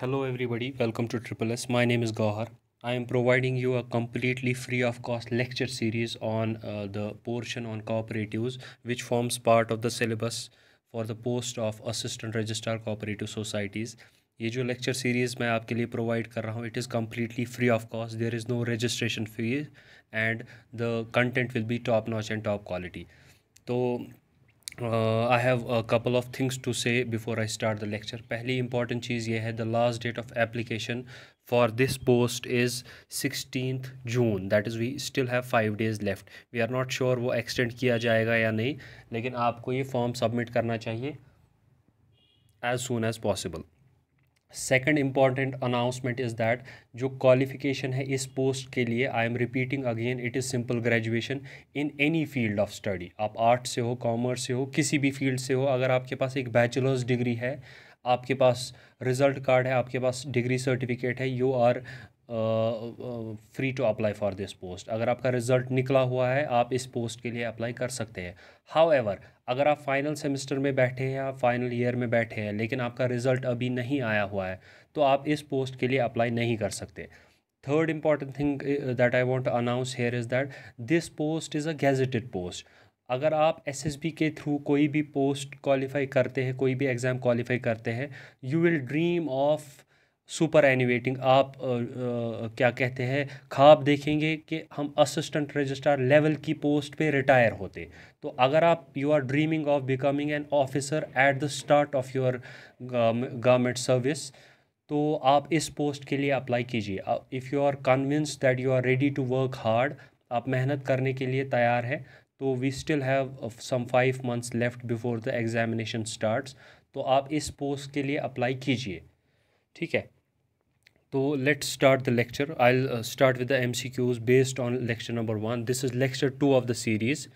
Hello everybody, welcome to Triple S. My name is Gauhar. I am providing you a completely free of cost lecture series on uh, the portion on cooperatives which forms part of the syllabus for the post of assistant registrar cooperative societies. ये जो lecture series मैं आपके लिए provide कर रहा हूँ it is completely free of cost there is no registration fee and the content will be top notch and top quality तो I have a couple of things to say before I start the lecture पहली important चीज़ ये है the last date of application for this post is sixteen June that is we still have five days left we are not sure वो extend किया जाएगा या नहीं लेकिन आपको ये फॉर्म सबमिट करना चाहिए as soon as possible second important announcement is that जो क्वालिफिकेशन है इस पोस्ट के लिए I am repeating again it is simple graduation in any field of study आप आर्ट से हो कॉमर्स से हो किसी भी फील्ड से हो अगर आपके पास एक बैचलर्स डिग्री है आपके पास रिजल्ट कार्ड है आपके पास डिग्री सर्टिफिकेट है you are free to apply for this post अगर आपका रिजल्ट निकला हुआ है आप इस पोस्ट के लिए अप्लाई कर सकते हैं हाउ एवर अगर आप फाइनल सेमेस्टर में बैठे हैं या फाइनल ईयर में बैठे हैं लेकिन आपका रिजल्ट अभी नहीं आया हुआ है तो आप इस पोस्ट के लिए अप्लाई नहीं कर सकते third important thing that I want announce here is that this post is a a post अगर आप एस के थ्रू कोई भी पोस्ट क्वालिफाई करते हैं कोई भी एग्ज़ाम क्वालिफाई करते हैं you will dream of superannuating आप आ, आ, क्या कहते हैं ख्वाब देखेंगे कि हम असिस्टेंट रजिस्ट्रार लेवल की पोस्ट पे रिटायर होते तो अगर आप you are dreaming of becoming an officer at the start of your government service तो आप इस पोस्ट के लिए अप्लाई कीजिए if you are convince that you are ready to work hard आप मेहनत करने के लिए तैयार हैं तो we still have some five months left before the examination start तो आप इस पोस्ट के लिए अप्लाई कीजिए ठीक है तो let's start the lecture I start with the M C Qs based on lecture number one this is lecture two of the series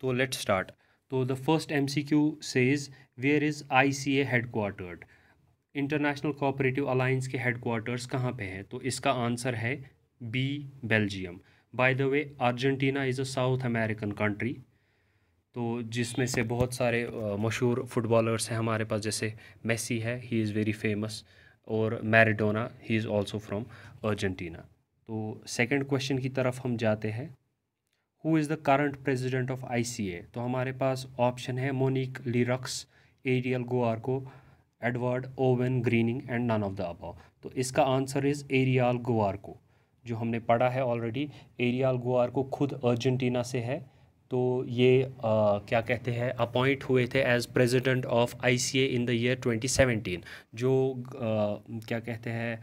तो लेट्स स्टार्ट तो the first M C Q says where is I C A headquartered international cooperative alliance के headquarters कहाँ पे हैं तो इसका answer है B Belgium by the way Argentina is a South American country तो जिसमें से बहुत सारे uh, मशहूर फुटबॉलर्स हैं हमारे पास जैसे मेसी है ही इज़ वेरी फेमस और Maradona he is also from Argentina तो सेकेंड क्वेश्चन की तरफ हम जाते हैं who is the current president of A तो हमारे पास ऑप्शन है Monique Leroux Ariel Guarco Edward Owen Greening and none of the above तो इसका आंसर इज़ एरियाल गोआर्को जो हमने पढ़ा है ऑलरेडी एरियाल गोआरको खुद अर्जेंटीना से है तो ये आ, क्या कहते हैं अपॉइंट हुए थे as president of ICA in the year 2017 जो आ, क्या कहते हैं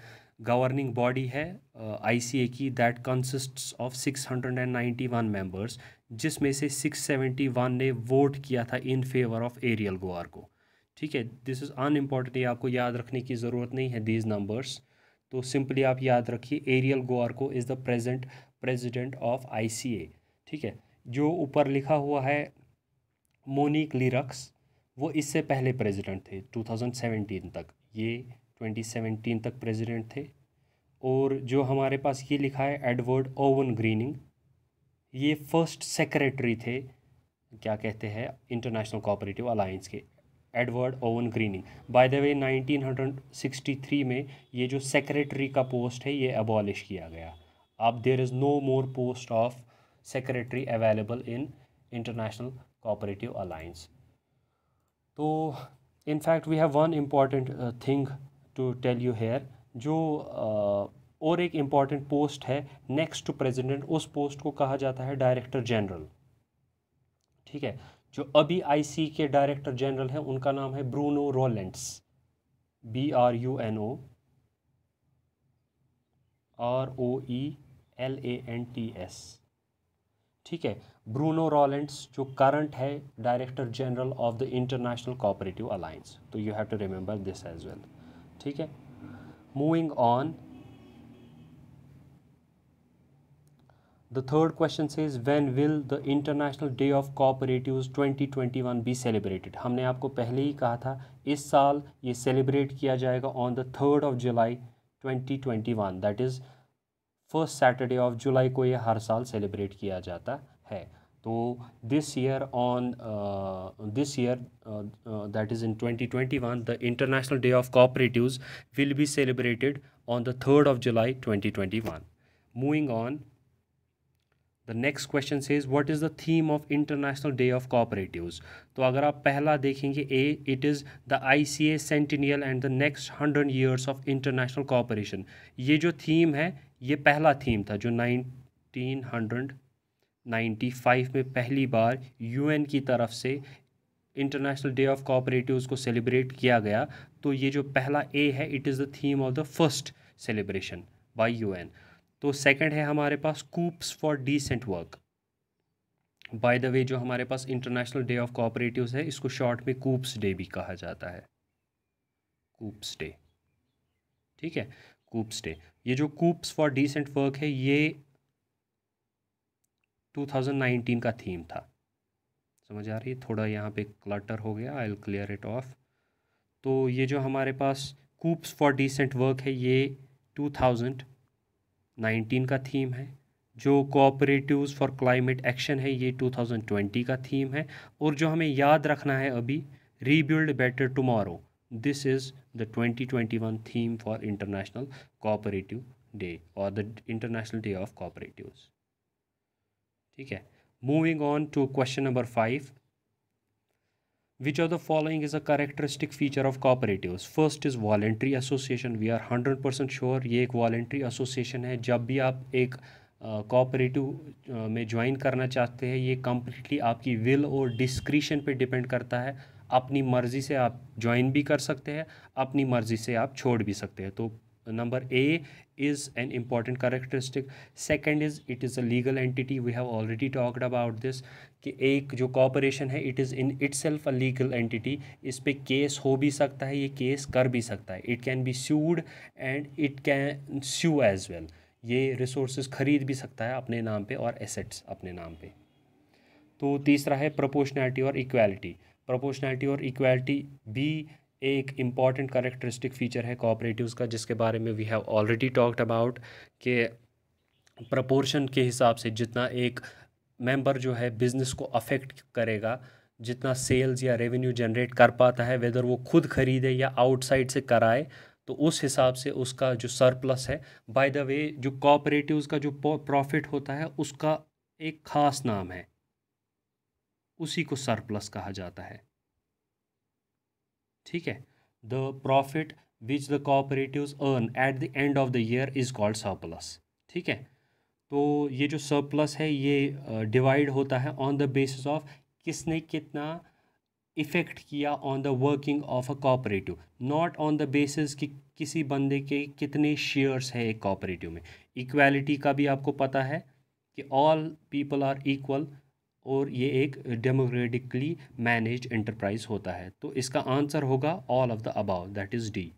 गवर्निंग बॉडी है आईसीए की दैट कंसिस्ट्स ऑफ 691 मेंबर्स जिसमें से 671 ने वोट किया था in favour of Ariel Guarco ठीक है दिस इज़ अन इम्पॉर्टेंट ये आपको याद रखने की ज़रूरत नहीं है दीज नंबर्स तो सिंपली आप याद रखिए Ariel Guarco is the present president of I ठीक है जो ऊपर लिखा हुआ है मोनिक लिरक्स वो इससे पहले प्रेसिडेंट थे 2017 तक ये 2017 तक प्रेसिडेंट थे और जो हमारे पास ये लिखा है एडवर्ड ओवन ग्रीनिंग ये फर्स्ट सेक्रेटरी थे क्या कहते हैं इंटरनेशनल कोऑपरेटिव अलायंस के Edward Owen Greening by the way 1963 में ये जो सेक्रेटरी का पोस्ट है ये अबॉलिश किया गया अब there is no more post of secretary available in international cooperative alliance तो in fact we have one important uh, thing to tell you जो uh, और एक इम्पॉर्टेंट पोस्ट है नेक्स्ट टू प्रेसिडेंट उस पोस्ट को कहा जाता है डायरेक्टर जनरल ठीक है जो अभी आईसी के डायरेक्टर जनरल हैं उनका नाम है Bruno Roelants B R U N O R O E L A N T S ठीक है ब्रूनो रॉलेंट्स जो करंट है director general of the international cooperative alliance तो you have to remember this as well ठीक है moving on The third question says when will the International Day of Cooperatives 2021 be celebrated? हमने आपको पहले ही कहा था इस साल ये सेलिब्रेट किया जाएगा on the third of July 2021 that is first Saturday of July को ये हर साल सेलिब्रेट किया जाता है तो this year on this year that is in twenty twenty one the international day of cooperative will be celebrated on the third of July 2021. Moving on the next question says what is the theme of international day of cooperative तो अगर आप पहला देखेंगे ए it is the I C A centennial and the next hundred years of international cooperation ये जो theme है ये पहला थीम था जो नाइनटीन हंड्रेड नाइन्टी फाइव में पहली बार यूएन की तरफ से इंटरनेशनल डे ऑफ कोऑपरेटिव्स को सेलिब्रेट किया गया तो ये जो पहला ए है it is the theme of the first celebration by UN तो सेकंड है हमारे पास coops for decent work by the way जो हमारे पास इंटरनेशनल डे ऑफ कोऑपरेटिव्स है इसको शॉर्ट में कूप्स डे भी कहा जाता है कूप्स डे ठीक है कूप्स डे ये जो कूप्स फॉर डिसेंट वर्क है ये 2019 का थीम था समझ आ रही है थोड़ा यहाँ पे क्लटर हो गया आई क्लियर इट ऑफ तो ये जो हमारे पास कूप्स फॉर डिसेंट वर्क है ये 2019 का थीम है जो कोऑपरेटिव्स फॉर क्लाइमेट एक्शन है ये 2020 का थीम है और जो हमें याद रखना है अभी rebuild better tomorrow this is the 2021 theme for international cooperative day or the international day of cooperatives ठीक है moving on to question number five which of the following is a characteristic feature of cooperatives first is voluntary association we are 100% sure ये एक voluntary association है जब भी आप एक cooperative में ज्वाइन करना चाहते हैं ये कम्प्लीटली आपकी विल और डिस्क्रिशन पे डिपेंड करता है अपनी मर्ज़ी से आप ज्वाइन भी कर सकते हैं अपनी मर्ज़ी से आप छोड़ भी सकते हैं तो number A is an important characteristic second is it is a legal entity we have already talked about this कि एक जो कॉपरेशन है it is in itself a legal entity इस पर केस हो भी सकता है ये केस कर भी सकता है it can be sued and it can sue as well ये रिसोर्स खरीद भी सकता है अपने नाम पर और एसेट्स अपने नाम पर तो तीसरा है प्रपोशनैलिटी और इक्वालिटी प्रोपोर्शनैलिटी और इक्वालिटी भी एक इम्पॉर्टेंट करेक्टरिस्टिक फ़ीचर है कोऑपरेटिव्स का जिसके बारे में we have already talked about के प्रपोर्शन के हिसाब से जितना एक मेंबर जो है बिज़नेस को अफेक्ट करेगा जितना सेल्स या रेवेन्यू जनरेट कर पाता है वेदर वो खुद खरीदे या आउटसाइड से कराए तो उस हिसाब से उसका जो सरप्लस है बाय द वे जो कॉपरेटिव्स का जो प्रॉफिट होता है उसका एक ख़ास नाम है उसी को सरप्लस कहा जाता है ठीक है the profit which the cooperative earn at the end of the year is called surplus ठीक है तो ये जो सरप्लस है ये डिवाइड होता है ऑन द बेसिस ऑफ किसने कितना इफ़ेक्ट किया on the working of a cooperative not on the basis कि किसी बंदे के कितने शेयर्स है एक कॉपरेटिव में इक्वालिटी का भी आपको पता है कि ऑल पीपल आर इक्वल और ये एक डेमोक्रेटिकली मैनेज इंटरप्राइज होता है तो इसका आंसर होगा all of the above that is D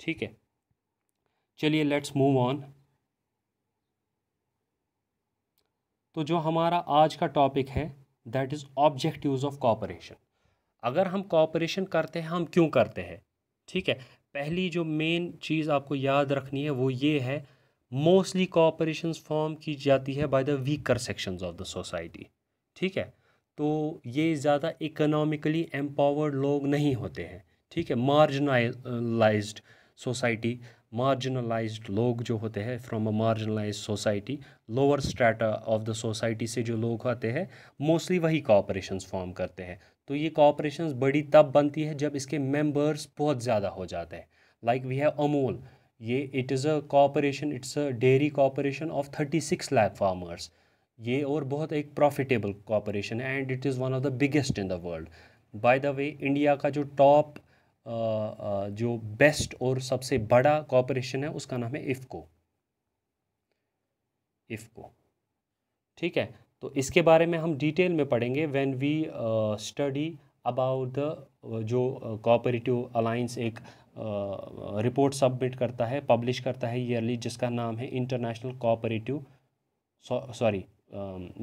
ठीक है चलिए लेट्स मूव ऑन तो जो हमारा आज का टॉपिक है that is objectives of cooperation अगर हम कॉपरेशन करते हैं हम क्यों करते हैं ठीक है पहली जो मेन चीज़ आपको याद रखनी है वो ये है मोस्टली कॉपरेशन फॉर्म की जाती है by the weaker section of the society ठीक है तो ये ज़्यादा इकोनॉमिकली एम्पावर्ड लोग नहीं होते हैं ठीक है मार्जिनलाइज्ड सोसाइटी मार्जिनलाइज्ड लोग जो होते हैं from a marginalise society lower strata of the society से जो लोग आते हैं मोस्टली वही कॉपरेशन फॉर्म करते हैं तो ये कॉपरेशन बड़ी तब बनती है जब इसके मेम्बर्स बहुत ज़्यादा हो जाते हैं लाइक वी हैव अमूल ये it is a cooperation it's a dairy cooperation of thirty six lakh farmers ये और बहुत एक प्रॉफिटेबल कॉपरेशन है and it is one of the biggest in the world by the way India का जो top uh, uh, जो best और सबसे बड़ा कॉपरेशन है उसका नाम है इफ़को इफ़को ठीक है तो इसके बारे में हम डिटेल में पढ़ेंगे when we study about the जो कॉपरेटिव uh, अलाइंस एक रिपोर्ट सबमिट करता है पब्लिश करता है ईयरली जिसका नाम है इंटरनेशनल कोऑपरेटिव सॉरी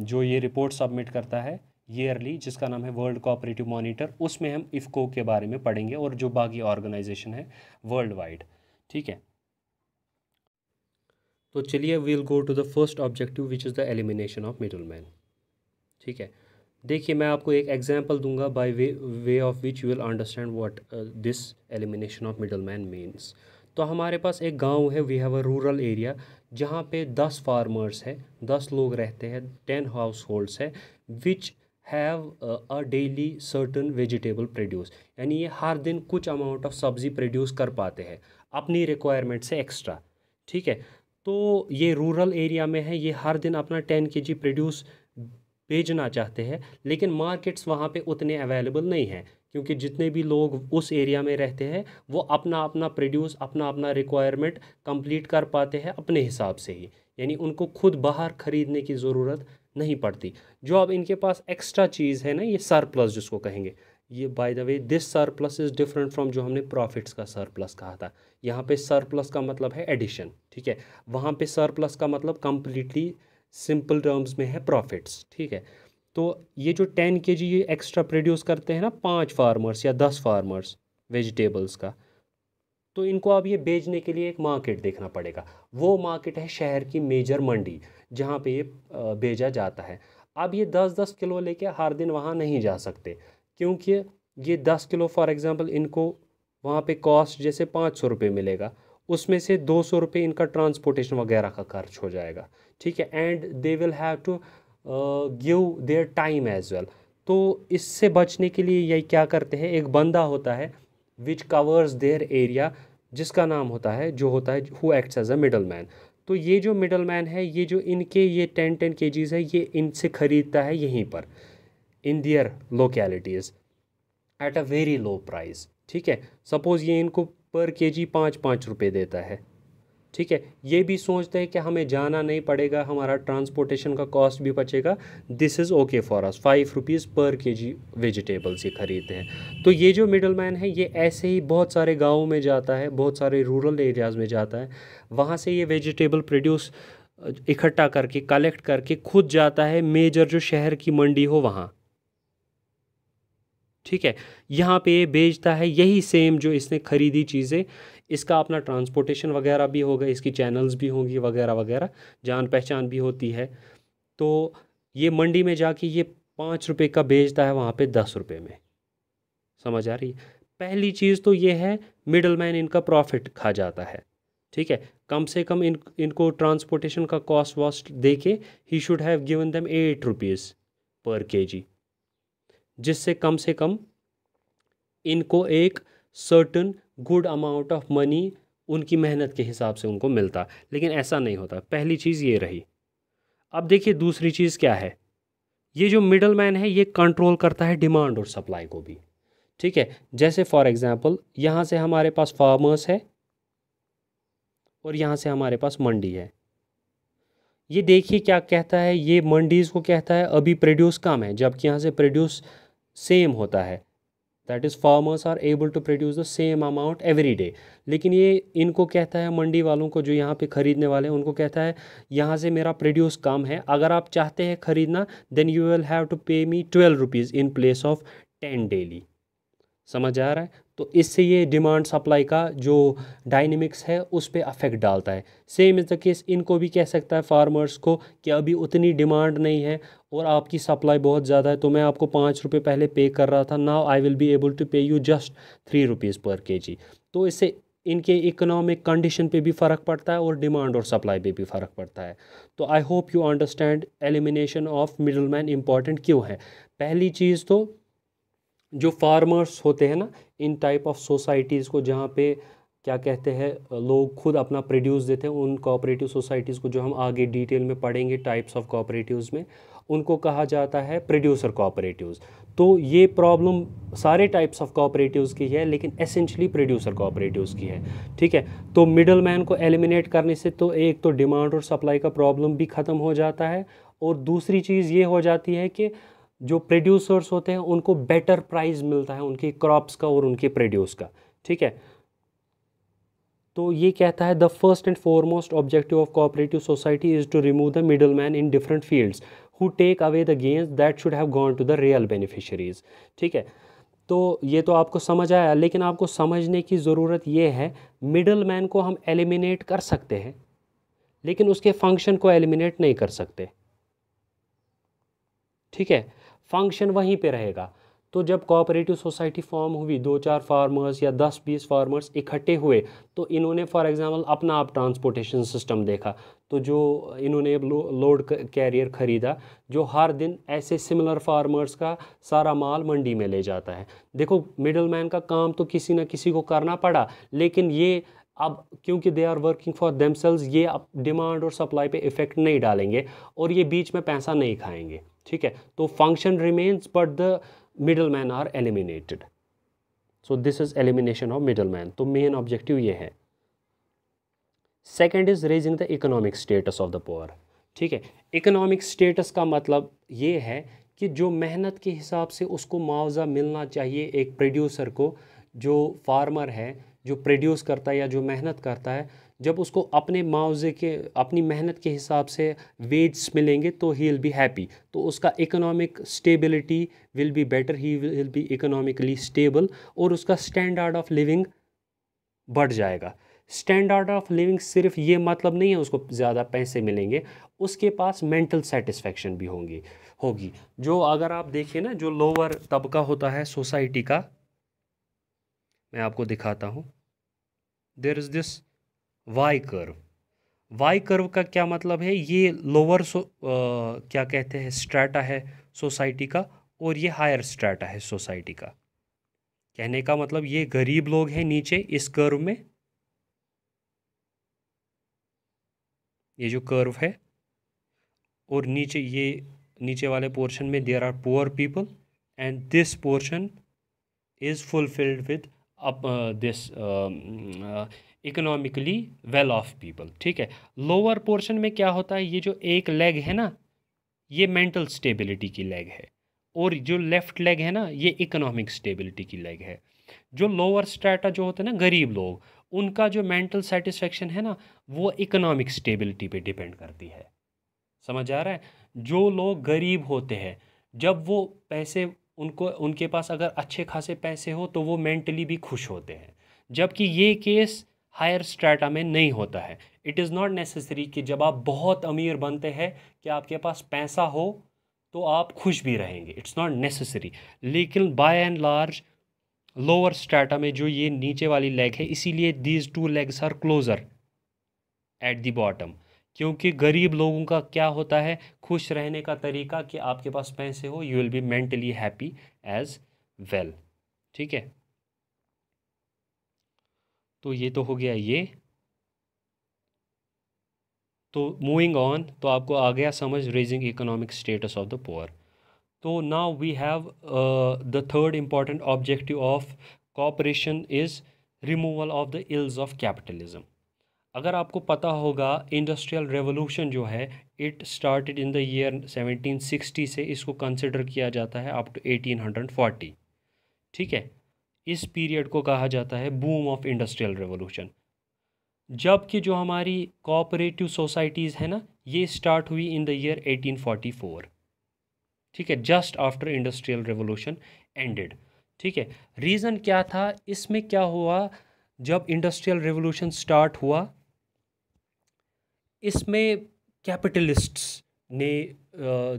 जो ये रिपोर्ट सबमिट करता है ईयरली जिसका नाम है वर्ल्ड कोऑपरेटिव मॉनिटर उसमें हम इफ़को के बारे में पढ़ेंगे और जो बाकी ऑर्गेनाइजेशन है वर्ल्ड वाइड ठीक है तो चलिए we'll go to the first objective which is the elimination of middleman ठीक है देखिए मैं आपको एक एग्जांपल दूंगा by way way of which you will understand what this elimination of middleman means तो हमारे पास एक गांव है we have a rural area जहाँ पे दस फार्मर्स हैं दस लोग रहते हैं टेन हाउस होल्ड्स हैं which have a daily certain vegetable produce यानी ये हर दिन कुछ अमाउंट ऑफ सब्ज़ी प्रोड्यूस कर पाते हैं अपनी रिक्वायरमेंट से एक्स्ट्रा ठीक है तो ये रूरल एरिया में है ये हर दिन अपना टेन के जी प्रोड्यूस भेजना चाहते हैं लेकिन मार्केट्स वहाँ पे उतने अवेलेबल नहीं हैं क्योंकि जितने भी लोग उस एरिया में रहते हैं वो अपना अपना प्रोड्यूस अपना अपना रिक्वायरमेंट कंप्लीट कर पाते हैं अपने हिसाब से ही यानी उनको खुद बाहर ख़रीदने की ज़रूरत नहीं पड़ती जो अब इनके पास एक्स्ट्रा चीज़ है ना ये सरप्लस जिसको कहेंगे ये by the way this surplus is different from जो हमने प्रॉफिट्स का सरप्लस कहा था यहाँ पे सरप्लस का मतलब है एडिशन ठीक है वहाँ पे सरप्लस का मतलब कम्प्लीटली सिंपल टर्म्स में है प्रॉफिट्स ठीक है तो ये जो टेन के जी ये एक्स्ट्रा प्रोड्यूस करते हैं ना पाँच फार्मर्स या दस फार्मर्स वेजिटेबल्स का तो इनको अब ये बेचने के लिए एक मार्केट देखना पड़ेगा वो मार्केट है शहर की मेजर मंडी जहाँ पे ये भेजा जाता है अब ये दस दस किलो लेके हर दिन वहाँ नहीं जा सकते क्योंकि ये दस किलो फॉर एग्ज़ाम्पल इनको वहाँ पे कॉस्ट जैसे पाँच सौ रुपये मिलेगा उसमें से दो सौ रुपये इनका ट्रांसपोर्टेशन वगैरह का खर्च हो जाएगा ठीक है and they will have to give their time as well तो इससे बचने के लिए ये क्या करते हैं एक बंदा होता है विच कवर्स देयर एरिया जिसका नाम होता है जो होता है who acts as a middleman तो ये जो मिडल मैन है ये जो इनके ये टेन टेन के है ये इनसे ख़रीदता है यहीं पर in their localities at a very low price ठीक है सपोज़ ये इनको पर के जी पाँच पाँच रुपये देता है ठीक है ये भी सोचते हैं कि हमें जाना नहीं पड़ेगा हमारा ट्रांसपोर्टेशन का कॉस्ट भी बचेगा this is okay for us five rupees per K ji vegetables ही ख़रीदते हैं तो ये जो मिडल मैन है ये ऐसे ही बहुत सारे गाँव में जाता है बहुत सारे रूरल एरियाज़ में जाता है वहाँ से ये वेजिटेबल प्रोड्यूस इकट्ठा करके कलेक्ट करके खुद जाता है मेजर जो शहर की मंडी हो वहाँ ठीक है यहाँ पे बेचता है यही सेम जो इसने ख़रीदी चीज़ें इसका अपना ट्रांसपोर्टेशन वगैरह भी होगा इसकी चैनल्स भी होंगी वगैरह वगैरह जान पहचान भी होती है तो ये मंडी में जाके ये पाँच रुपये का बेचता है वहाँ पे दस रुपये में समझ आ रही है पहली चीज़ तो ये है मिडल मैन इनका प्रॉफिट खा जाता है ठीक है कम से कम इन इनको ट्रांसपोर्टेशन का कॉस्ट वॉस्ट दे के he should have given them eight rupees per K G जिससे कम से कम इनको एक certain good amount of money उनकी मेहनत के हिसाब से उनको मिलता लेकिन ऐसा नहीं होता पहली चीज़ ये रही अब देखिए दूसरी चीज़ क्या है ये जो मिडल मैन है ये कंट्रोल करता है डिमांड और सप्लाई को भी ठीक है जैसे फॉर एग्जांपल यहाँ से हमारे पास फार्मर्स है और यहाँ से हमारे पास मंडी है ये देखिए क्या कहता है ये मंडीज़ को कहता है अभी प्रोड्यूस कम है जबकि यहाँ से प्रोड्यूस सेम होता है that is farmers are able to produce the same amount every day लेकिन ये इनको कहता है मंडी वालों को जो यहाँ पे ख़रीदने वाले हैं उनको कहता है यहाँ से मेरा प्रोड्यूस कम है अगर आप चाहते हैं ख़रीदना then you will have to pay me twelve rupees in place of ten daily समझ आ रहा है तो इससे ये डिमांड सप्लाई का जो डायनेमिक्स है उस पर अफेक्ट डालता है सेम इज़ द केस इनको भी कह सकता है फार्मर्स को कि अभी उतनी डिमांड नहीं है और आपकी सप्लाई बहुत ज़्यादा है तो मैं आपको पाँच रुपये पहले पे कर रहा था now I will be able to pay you just three rupees per K जी तो इससे इनके इकोनॉमिक कंडीशन पे भी फ़र्क पड़ता है और डिमांड और सप्लाई पे भी फ़र्क पड़ता है तो I hope you understand elimination of middleman important क्यों है पहली चीज़ तो जो फार्मर्स होते हैं ना इन टाइप ऑफ सोसाइटीज़ को जहाँ पे क्या कहते हैं लोग खुद अपना प्रोड्यूस देते हैं उन कोऑपरेटिव सोसाइटीज़ को जो हम आगे डिटेल में पढ़ेंगे टाइप्स ऑफ कोऑपरेटिव्स में उनको कहा जाता है प्रोड्यूसर कोऑपरेटिव्स तो ये प्रॉब्लम सारे टाइप्स ऑफ कोऑपरेटिव्स की है लेकिन एसेंशली प्रोड्यूसर कोऑपरेटिव्स की है ठीक है तो मिडल मैन को एलिमिनेट करने से तो एक तो डिमांड और सप्लाई का प्रॉब्लम भी ख़त्म हो जाता है और दूसरी चीज़ ये हो जाती है कि जो प्रोड्यूसर्स होते हैं उनको बेटर प्राइस मिलता है उनकी क्रॉप्स का और उनके प्रोड्यूस का ठीक है तो ये कहता है the first and foremost objective of cooperative society is to remove the middleman in different fields who take away the gains that should have gone to the real beneficiaries ठीक है तो ये तो आपको समझ आया लेकिन आपको समझने की ज़रूरत ये है मिडल मैन को हम एलिमिनेट कर सकते हैं लेकिन उसके फंक्शन को एलिमिनेट नहीं कर सकते ठीक है फंक्शन वहीं पे रहेगा तो जब कोऑपरेटिव सोसाइटी फॉर्म हुई दो चार फार्मर्स या दस बीस फार्मर्स इकट्ठे हुए तो इन्होंने फॉर एग्जांपल अपना आप ट्रांसपोर्टेशन सिस्टम देखा तो जो इन्होंने लोड कैरियर ख़रीदा जो हर दिन ऐसे सिमिलर फार्मर्स का सारा माल मंडी में ले जाता है देखो मिडल मैन का काम तो किसी न किसी को करना पड़ा लेकिन ये अब क्योंकि they are working for them ये अब डिमांड और सप्लाई पे इफ़ेक्ट नहीं डालेंगे और ये बीच में पैसा नहीं खाएंगे ठीक है तो function remains but the middleman are eliminated so this is elimination of middleman तो मेन ऑब्जेक्टिव ये है second is raising the economic status of the poor ठीक है इकोनॉमिक स्टेटस का मतलब ये है कि जो मेहनत के हिसाब से उसको मुआवजा मिलना चाहिए एक प्रोड्यूसर को जो फार्मर है जो प्रोड्यूस करता है या जो मेहनत करता है जब उसको अपने मुआवजे के अपनी मेहनत के हिसाब से वेज्स मिलेंगे तो ही विल बी हैप्पी तो उसका economic stability will be better he will be economically stable और उसका स्टैंडर्ड ऑफ लिविंग बढ़ जाएगा स्टैंडर्ड ऑफ लिविंग सिर्फ ये मतलब नहीं है उसको ज़्यादा पैसे मिलेंगे उसके पास मेंटल सेटिस्फेक्शन भी होंगी होगी जो अगर आप देखें ना जो लोअर तबका होता है सोसाइटी का मैं आपको दिखाता हूँ there is this Y curve Y curve का क्या मतलब है ये लोअर सो क्या कहते हैं स्ट्राटा है सोसाइटी का और ये हायर स्ट्राटा है सोसाइटी का कहने का मतलब ये गरीब लोग हैं नीचे इस कर्व में ये जो कर्व है और नीचे ये नीचे वाले पोर्शन में there are poor people and this portion is fulfilled with up this economically well off people ठीक है लोअर पोर्शन में क्या होता है ये जो एक लेग है ना ये मेंटल स्टेबिलिटी की लेग है और जो लेफ़्ट लेग है ना ये इकोनॉमिक स्टेबिलिटी की लेग है जो लोअर स्ट्रेटा जो होते हैं ना गरीब लोग उनका जो मेंटल सेटिस्फेक्शन है ना वो इकोनॉमिक स्टेबिलिटी पे डिपेंड करती है समझ आ रहा है जो लोग गरीब होते हैं जब वो पैसे उनको उनके पास अगर अच्छे खासे पैसे हो तो वो मेंटली भी खुश होते हैं जबकि ये केस हायर स्ट्रेटा में नहीं होता है इट इज़ नॉट नेसेसरी कि जब आप बहुत अमीर बनते हैं कि आपके पास पैसा हो तो आप खुश भी रहेंगे इट्स नॉट नेसेसरी लेकिन by and large lower strata में जो ये नीचे वाली लेग है इसीलिए these two legs are closer at the bottom क्योंकि गरीब लोगों का क्या होता है खुश रहने का तरीका कि आपके पास पैसे हो you will be mentally happy as well ठीक है तो ये तो हो गया ये तो मूविंग ऑन तो आपको आ गया समझ raising economic status of the poor तो now we have the third important objective of cooperation is removal of the ills of capitalism अगर आपको पता होगा इंडस्ट्रियल रेवोल्यूशन जो है it started in the year 1760 से इसको कंसिडर किया जाता है अप टू 1840 ठीक है इस पीरियड को कहा जाता है बूम ऑफ इंडस्ट्रियल रेवोल्यूशन जबकि जो हमारी कोऑपरेटिव सोसाइटीज़ है ना ये स्टार्ट हुई इन द ईयर 1844 ठीक है just after industrial revolution ended ठीक है रीज़न क्या था इसमें क्या हुआ जब इंडस्ट्रियल रेवोल्यूशन स्टार्ट हुआ इसमें कैपिटलिस्ट्स ने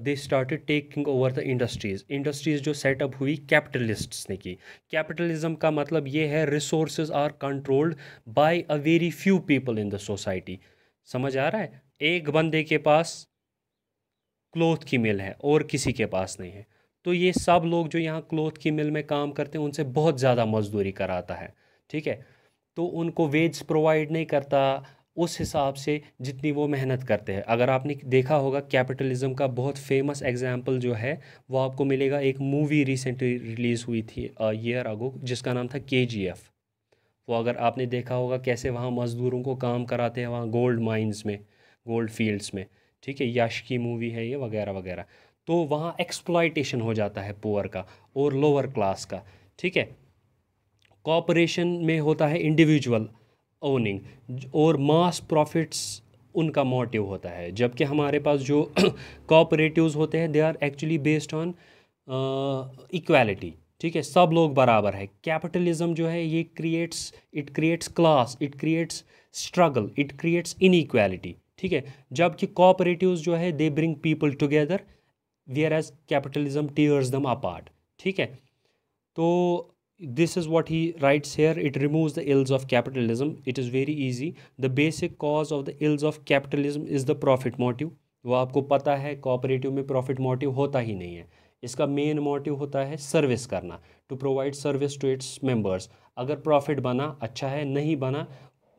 they started taking over the industries industries जो सेटअप हुई कैपिटलिस्ट्स ने की कैपिटलिज्म का मतलब ये है resource are controlled by a very few people in the society समझ आ रहा है एक बंदे के पास क्लोथ की मिल है और किसी के पास नहीं है तो ये सब लोग जो यहाँ क्लोथ की मिल में काम करते हैं उनसे बहुत ज़्यादा मजदूरी कराता है ठीक है तो उनको वेज प्रोवाइड नहीं करता उस हिसाब से जितनी वो मेहनत करते हैं अगर आपने देखा होगा कैपिटलिज्म का बहुत फेमस एग्जाम्पल जो है वो आपको मिलेगा एक मूवी रिसेंटली रिलीज़ हुई थी ईयर अगो जिसका नाम था के वो अगर आपने देखा होगा कैसे वहाँ मज़दूरों को काम कराते हैं वहाँ गोल्ड माइंस में गोल्ड फील्ड्स में ठीक है यश की मूवी है ये वगैरह वगैरह तो वहाँ एक्सप्लाइटेशन हो जाता है पुअर का और लोअर क्लास का ठीक है कॉपरेशन में होता है इंडिविजुअल ओनिंग और मास प्रॉफिट्स उनका मोटिव होता है जबकि हमारे पास जो कॉपरेटिव होते हैं they are actually based on equality ठीक है सब लोग बराबर है कैपिटलिज्म जो है ये creates it creates class it creates struggle it creates inequality ठीक है जबकि कॉपरेटिव जो है they bring people together whereas capitalism tears them apart ठीक है तो this is what he writes here it removes the ills of capitalism it is very easy the basic cause of the ills of capitalism is the profit motive वो आपको पता है cooperative में profit motive होता ही नहीं है इसका main motive होता है सर्विस करना to provide service to its members अगर प्रॉफिट बना अच्छा है नहीं बना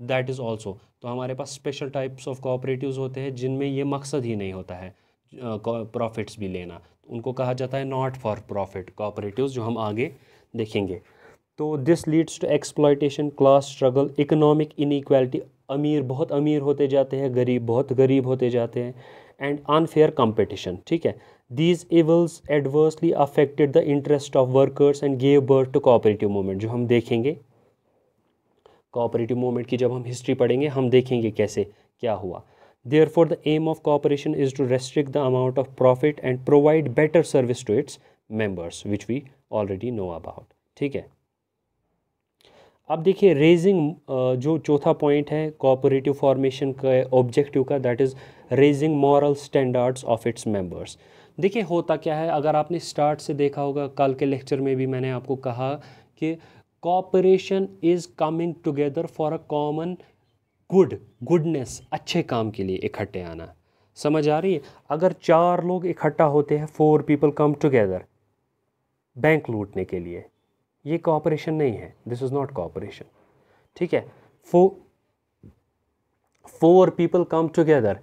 दैट इज़ ऑल्सो तो हमारे पास स्पेशल टाइप्स ऑफ कॉपरेटिव्स होते हैं जिनमें ये मकसद ही नहीं होता है प्रॉफिट्स भी लेना उनको कहा जाता है नॉट फॉर प्रॉफिट कॉपरेटिव जो हम आगे देखेंगे तो this leads to exploitation class struggle economic inequality अमीर बहुत अमीर होते जाते हैं गरीब बहुत गरीब होते जाते हैं एंड अनफेयर कंपटीशन ठीक है these evils adversely affected the interest of workers and gave birth to cooperative movement जो हम देखेंगे कोऑपरेटिव मूवमेंट की जब हम हिस्ट्री पढ़ेंगे हम देखेंगे कैसे क्या हुआ therefore the aim of cooperation is to restrict the amount of profit and provide better service to its members which we already know about ठीक है अब देखिए रेजिंग जो चौथा पॉइंट है कोऑपरेटिव फॉर्मेशन का ऑब्जेक्टिव का that is raising moral standards of its members देखिए होता क्या है अगर आपने स्टार्ट से देखा होगा कल के लेक्चर में भी मैंने आपको कहा कि cooperation is coming together for a common good goodness अच्छे काम के लिए इकट्ठे आना समझ आ रही है अगर चार लोग इकट्ठा होते हैं four people come together bank लूटने के लिए ये कॉपरेशन नहीं है दिस इज़ नॉट कॉपरेशन ठीक है फो फोर पीपल कम टुगेदर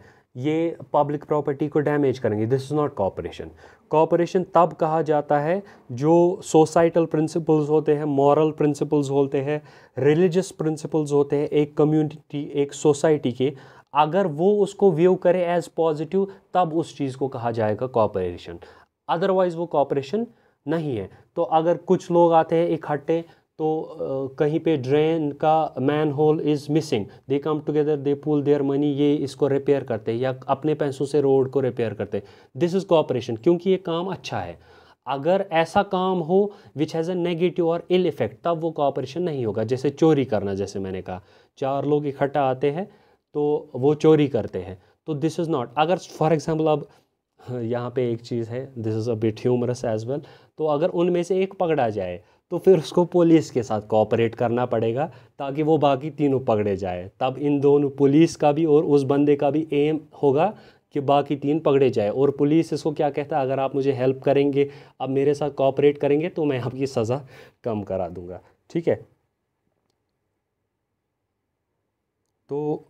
ये पब्लिक प्रॉपर्टी को डैमेज करेंगे this is not cooperation cooperation तब कहा जाता है जो सोसाइटल प्रिंसिपल्स होते हैं मॉरल प्रिंसिपल्स होते हैं रिलीजियस प्रिंसिपल्स होते हैं एक कम्युनिटी एक सोसाइटी के अगर वो उसको व्यू करे एज पॉजिटिव तब उस चीज़ को कहा जाएगा कॉपरेशन अदरवाइज़ वो कॉपरेशन नहीं है तो अगर कुछ लोग आते हैं इकट्ठे तो कहीं पे ड्रेन का manhole is missing they come together they pool their money ये इसको रिपेयर करते हैं या अपने पैसों से रोड को रिपेयर करते हैं दिस इज़ कॉपरेशन क्योंकि ये काम अच्छा है अगर ऐसा काम हो विच हैज़ अ नेगेटिव और इल इफ़ेक्ट तब वो कॉपरेशन नहीं होगा जैसे चोरी करना जैसे मैंने कहा चार लोग इकट्ठा आते हैं तो वो चोरी करते हैं तो दिस इज़ नॉट अगर फॉर एग्ज़ाम्पल अब यहाँ पे एक चीज़ है this is a bit humorous as well तो अगर उनमें से एक पकड़ा जाए तो फिर उसको पुलिस के साथ कोऑपरेट करना पड़ेगा ताकि वो बाकी तीनों पकड़े जाए तब इन दोनों पुलिस का भी और उस बंदे का भी एम होगा कि बाकी तीन पकड़े जाए और पुलिस इसको क्या कहता है अगर आप मुझे हेल्प करेंगे आप मेरे साथ कॉपरेट करेंगे तो मैं आपकी सज़ा कम करा दूँगा ठीक है तो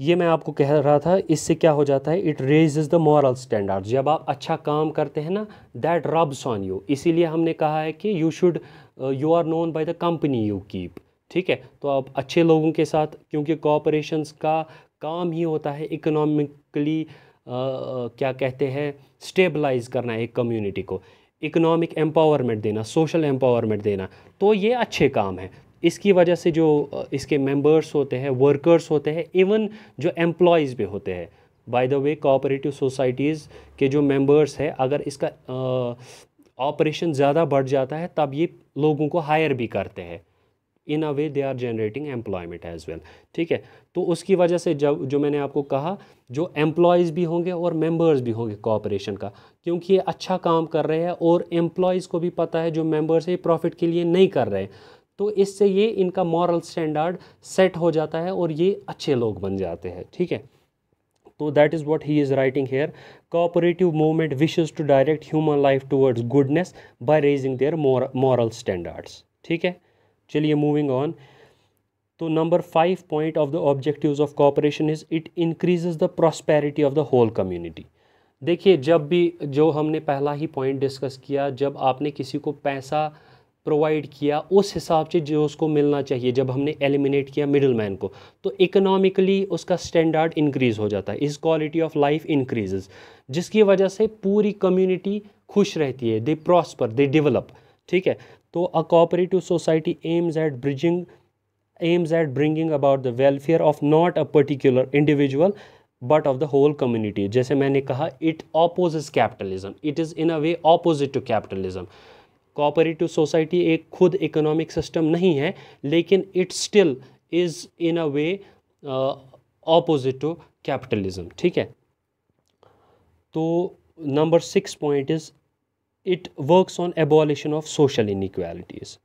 ये मैं आपको कह रहा था इससे क्या हो जाता है it raise the moral standard जब आप अच्छा काम करते हैं ना दैट रब्स ऑन यू इसीलिए हमने कहा है कि you should you are known by the company you keep ठीक है तो आप अच्छे लोगों के साथ क्योंकि कॉपरेशन का काम ही होता है इकोनॉमिकली uh, uh, क्या कहते हैं स्टेबलाइज करना एक कम्युनिटी को इकोनॉमिक एम्पावरमेंट देना सोशल एम्पावरमेंट देना तो ये अच्छे काम हैं इसकी वजह से जो इसके मेंबर्स होते हैं वर्कर्स होते हैं इवन जो एम्प्लॉयज़ भी होते हैं by the way cooperative societies के जो मेंबर्स हैं अगर इसका ऑपरेशन ज़्यादा बढ़ जाता है तब ये लोगों को हायर भी करते हैं in a way they are generating employment as well ठीक है तो उसकी वजह से जब जो मैंने आपको कहा जो एम्प्लॉयज़ भी होंगे और मेंबर्स भी होंगे कॉपरेशन का क्योंकि ये अच्छा काम कर रहे हैं और एम्प्लॉयज़ को भी पता है जो मेंबर्स है प्रॉफिट के लिए नहीं कर रहे हैं तो इससे ये इनका मॉरल स्टैंडर्ड सेट हो जाता है और ये अच्छे लोग बन जाते हैं ठीक है तो that is what he is writing here cooperative movement wishes to direct human life towards goodness by raising their moral standards ठीक है चलिए मूविंग ऑन तो number five point of the objective of cooperation is it increases the prosperity of the whole community देखिए जब भी जो हमने पहला ही पॉइंट डिस्कस किया जब आपने किसी को पैसा प्रोवाइड किया उस हिसाब से जो उसको मिलना चाहिए जब हमने एलिमिनेट किया मिडिल मैन को तो इकोनॉमिकली उसका स्टैंडर्ड इंक्रीज़ हो जाता है इस क्वालिटी ऑफ लाइफ इंक्रीज जिसकी वजह से पूरी कम्युनिटी खुश रहती है दे प्रॉस्पर दे डेवलप ठीक है तो a cooperative society aims at bridging aims at bringing about the welfare of not a particular individual but of the whole community जैसे मैंने कहा it oppose capitalism it is in a way opposite to capitalism cooperative society एक खुद economic system नहीं है लेकिन it still is in a way opposite to capitalism ठीक है तो number six point is it works on abolition of social inequalities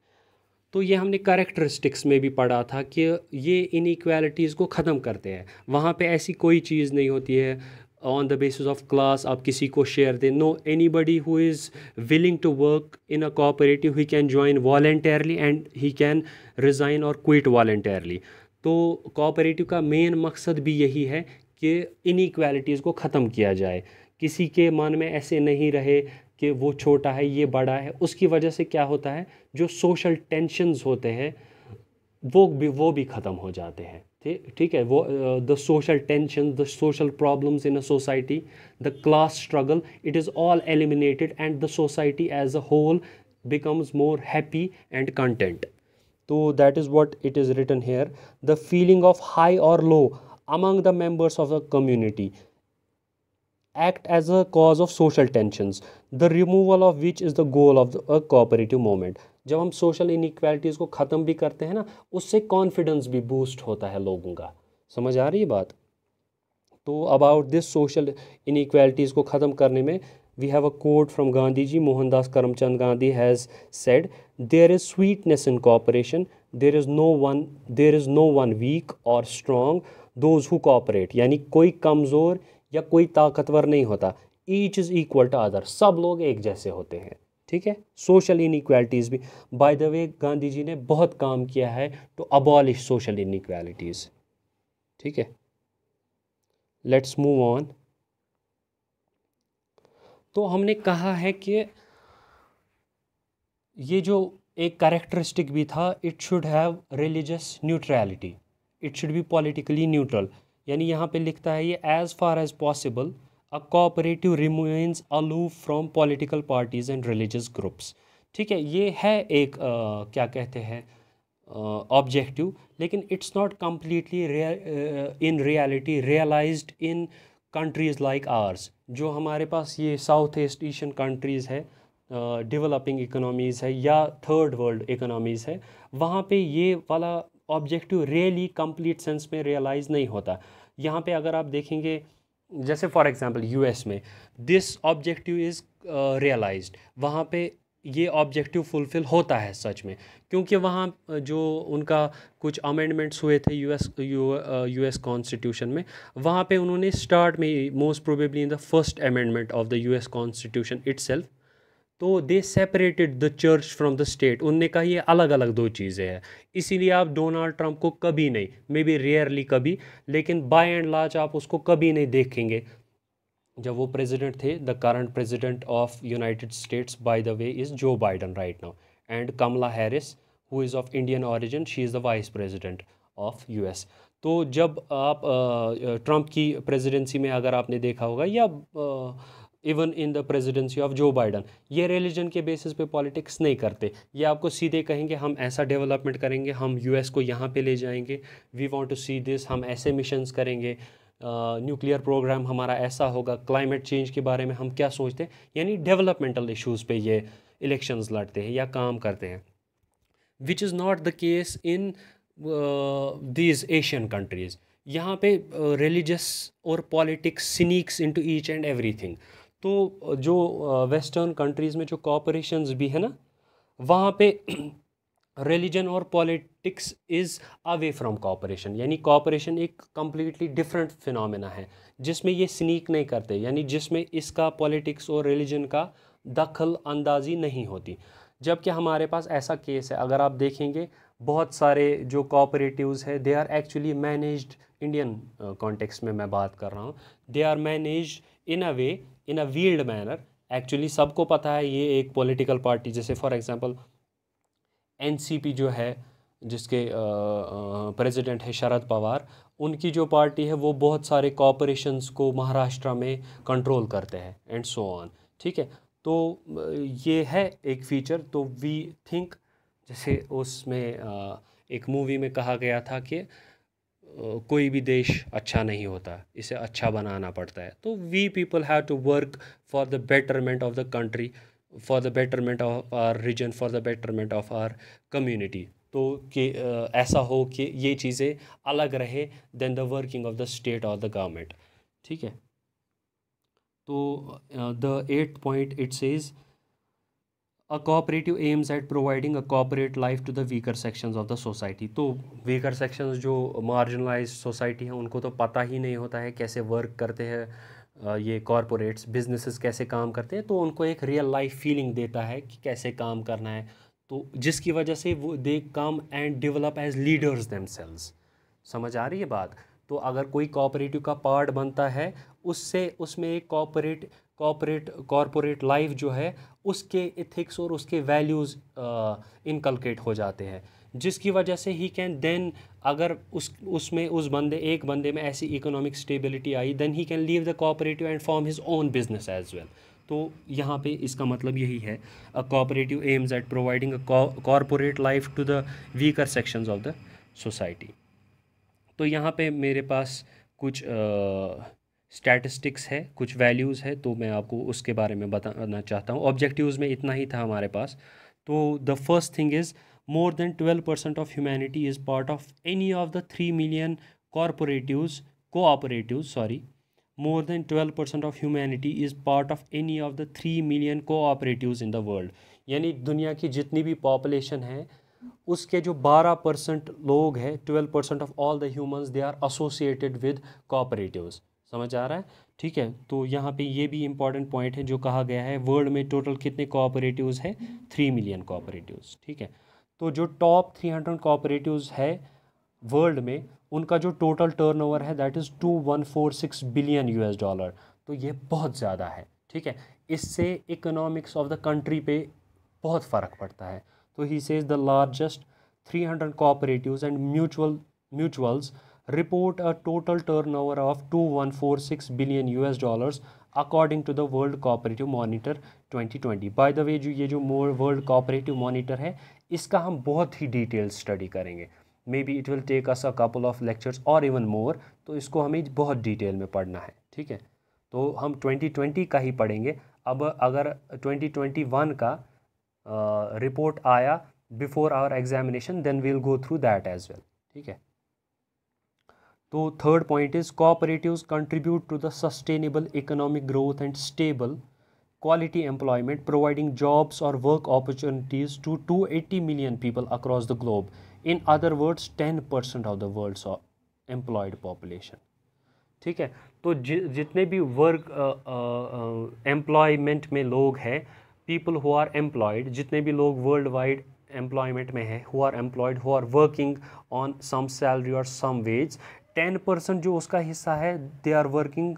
तो ये हमने करेक्टरिस्टिक्स में भी पढ़ा था कि ये इनक्वालिटीज़ को ख़त्म करते हैं वहाँ पे ऐसी कोई चीज़ नहीं होती है on the basis of class आप किसी को शेयर दें no anybody who is willing to work in a cooperative he can join voluntarily and he can resign और क्विट वॉल्टरली तो कोऑपरेटिव का मेन मकसद भी यही है कि इनक्वालिटीज़ को ख़त्म किया जाए किसी के मन में ऐसे नहीं रहे कि वो छोटा है ये बड़ा है उसकी वजह से क्या होता है जो सोशल टेंशनस होते हैं वो भी वो भी ख़त्म हो जाते हैं ठीक है वो the social tension the social problems in a society the class struggle it is all eliminated and the society as becomes more happy and content. So that is what it is written here. The feeling of high or low among the members of a community act as a cause of social tensions, the removal of which is the goal of a cooperative movement. जब हम social इनिक्वेलिटीज़ को ख़त्म भी करते हैं ना उससे confidence भी बूस्ट होता है लोगों का समझ आ रही है बात तो अबाउट दिस सोशल इनिक्वेलिटीज़ को ख़त्म करने में we have a quote from Gandhi ji Mohandas Karamchand Gandhi has said there is sweetness in cooperation there is no one there is no one weak और स्ट्रॉन्ग दोज हु कॉपरेट यानी कोई कमज़ोर या कोई ताकतवर नहीं होता each is equal to other सब लोग एक जैसे होते हैं ठीक है सोशल इनक्वालिटीज़ भी by the way Gandhi ji ने बहुत काम किया है टू अबॉलिश सोशल इनक्वालिटीज़ ठीक है लेट्स मूव ऑन तो हमने कहा है कि ये जो एक करेक्टरिस्टिक भी था it should have religious neutrality it should be politically neutral यानी यहाँ पे लिखता है ये as far as possible a cooperative remains aloof from political parties and religious groups ठीक है ये है एक आ, क्या कहते हैं ऑब्जेक्टिव लेकिन it's not completely in reality realized in countries like ours जो हमारे पास ये साउथ ईस्ट एशियन कंट्रीज़ है डेवलपिंग uh, इकोनॉमीज़ है या थर्ड वर्ल्ड इकोनॉमीज़ है वहाँ पे ये वाला ऑब्जेक्टिव रियली कंप्लीट सेंस में रियलाइज़ नहीं होता यहाँ पे अगर आप देखेंगे जैसे फॉर एग्जांपल यूएस में दिस ऑब्जेक्टिव इज़ रियलाइज वहाँ पे ये ऑब्जेक्टिव फुलफ़िल होता है सच में क्योंकि वहाँ uh, जो उनका कुछ अमेंडमेंट्स हुए थे यूएस यूएस कॉन्स्टिट्यूशन में वहाँ पे उन्होंने स्टार्ट में most probably in the first amendment of the US constitution itself तो they separated the church from the state उनने कहा ये अलग अलग दो चीज़ें हैं इसीलिए आप डोनाल्ड ट्रंप को कभी नहीं मे बी रेयरली कभी लेकिन बाय एंड लार्ज आप उसको कभी नहीं देखेंगे जब वो प्रेसिडेंट थे the current president of United States by the way is Joe Biden right now and Kamala Harris who is of Indian origin she is the vice president of U तो जब आप ट्रंप की presidency में अगर आपने देखा होगा या ah, even in the presidency of Joe Biden ये रिलीजन के बेसिस पे पॉलिटिक्स नहीं करते ये आपको सीधे कहेंगे हम ऐसा डेवलपमेंट करेंगे हम यूएस को यहाँ पे ले जाएंगे we want to see this हम ऐसे मिशंस करेंगे न्यूक्लियर uh, प्रोग्राम हमारा ऐसा होगा क्लाइमेट चेंज के बारे में हम क्या सोचते हैं यानी डेवलपमेंटल इशूज़ पे ये इलेक्शंस लड़ते हैं या काम करते हैं which is not the case in these Asian countries यहाँ पे रिलीजस uh, और politics sneaks into each and everything तो जो वेस्टर्न कंट्रीज़ में जो कॉपरेशन भी है ना वहाँ पे रिलीजन और politics is away from cooperation यानी कॉपरेशन एक कम्प्लीटली डिफरेंट फिनमिना है जिसमें ये स्नीक नहीं करते यानी जिसमें इसका पॉलिटिक्स और रिलीजन का दखल अंदाजी नहीं होती जबकि हमारे पास ऐसा केस है अगर आप देखेंगे बहुत सारे जो कॉपरेटिव्स है they are actually managed Indian context में मैं बात कर रहा हूँ they are manage in a way in a veiled manner actually सबको पता है ये एक पॉलिटिकल पार्टी जैसे फॉर एग्जांपल एनसीपी जो है जिसके प्रेसिडेंट है शरद पवार उनकी जो पार्टी है वो बहुत सारे कॉपोरेशंस को महाराष्ट्र में कंट्रोल करते हैं एंड सो ऑन ठीक है तो ये है एक फीचर तो वी थिंक जैसे उसमें एक मूवी में कहा गया था कि कोई भी देश अच्छा नहीं होता इसे अच्छा बनाना पड़ता है तो we people have to work for the betterment of the country for the betterment of our region for the betterment of our community तो कि ऐसा हो कि ये चीज़ें अलग रहे then the working of the state और द गवर्नमेंट ठीक है तो the eight point it's is a cooperative aims at providing a cooperate life to the weaker sections of the society तो वीकर सेक्शंस जो मार्जिनलाइज सोसाइटी हैं उनको तो पता ही नहीं होता है कैसे वर्क करते हैं ये कॉरपोरेट्स बिजनेसेस कैसे काम करते हैं तो उनको एक रियल लाइफ फीलिंग देता है कि कैसे काम करना है तो जिसकी वजह से वो they come and develop as leaders them समझ आ रही है बात तो अगर कोई कॉपरेटिव का पार्ट बनता है उससे उसमें एक कॉपरेट कॉपरेट कॉरपोरेट लाइफ जो है उसके इथिक्स और उसके वैल्यूज़ इनकलकेट हो जाते हैं जिसकी वजह से ही कैन देन अगर उस उसमें उस बंदे एक बंदे में ऐसी इकोनॉमिक स्टेबिलिटी आई then he can leave the cooperative and form his own business as well तो यहाँ पे इसका मतलब यही है a cooperative aims at providing a corporate life to the weaker section of the society तो यहाँ पे मेरे पास कुछ uh, स्टैटिस्टिक्स है कुछ वैल्यूज़ है तो मैं आपको उसके बारे में बताना चाहता हूँ ऑब्जेक्टिव्स में इतना ही था हमारे पास तो the first thing is more than twelve percent of humanity is part of any of the three million corporatives cooperative sorry more than twelve percent of humanity is part of any of the three million cooperative in the world यानी दुनिया की जितनी भी population है उसके जो बारह percent लोग हैं twelve percent of all the humans they are associated with cooperatives समझ आ रहा है ठीक है तो यहाँ पे ये भी इम्पॉर्टेंट पॉइंट है जो कहा गया है वर्ल्ड में टोटल कितने कोऑपरेटिव्स हैं थ्री मिलियन कोऑपरेटिव्स ठीक है तो जो टॉप थ्री हंड्रेड कोऑपरेटिव्स है वर्ल्ड में उनका जो टोटल टर्नओवर है that is two one four six billion US dollar तो ये बहुत ज़्यादा है ठीक है इससे इकोनॉमिक्स ऑफ द कंट्री पे बहुत फ़र्क पड़ता है तो he says the largest three hundred cooperative and mutual mutuals report a total turnover of 2146 billion US dollars according to the world cooperative monitor 2020 by the way जो ये जो मोर world cooperative monitor है इसका हम बहुत ही डिटेल स्टडी करेंगे maybe it will take us a couple of lectures और even more तो इसको हमें बहुत डिटेल में पढ़ना है ठीक है तो हम 2020 का ही पढ़ेंगे अब अगर 2021 का रिपोर्ट uh, आया before our examination then we'll go through that as well ठीक है तो third point is cooperatives contribute to the sustainable economic growth and stable providing jobs और work opportunities to to eighty 280 people across the globe in other words ten 10% of the world's employed population ठीक है तो जि, जितने भी work employment uh, uh, में लोग हैं पीपल हु आर एम्प्लॉयड जितने भी लोग वर्ल्ड वाइड एम्प्लॉयमेंट में हैं who are employed who are working on some salary और सम वेज टेन परसेंट जो उसका हिस्सा है they are working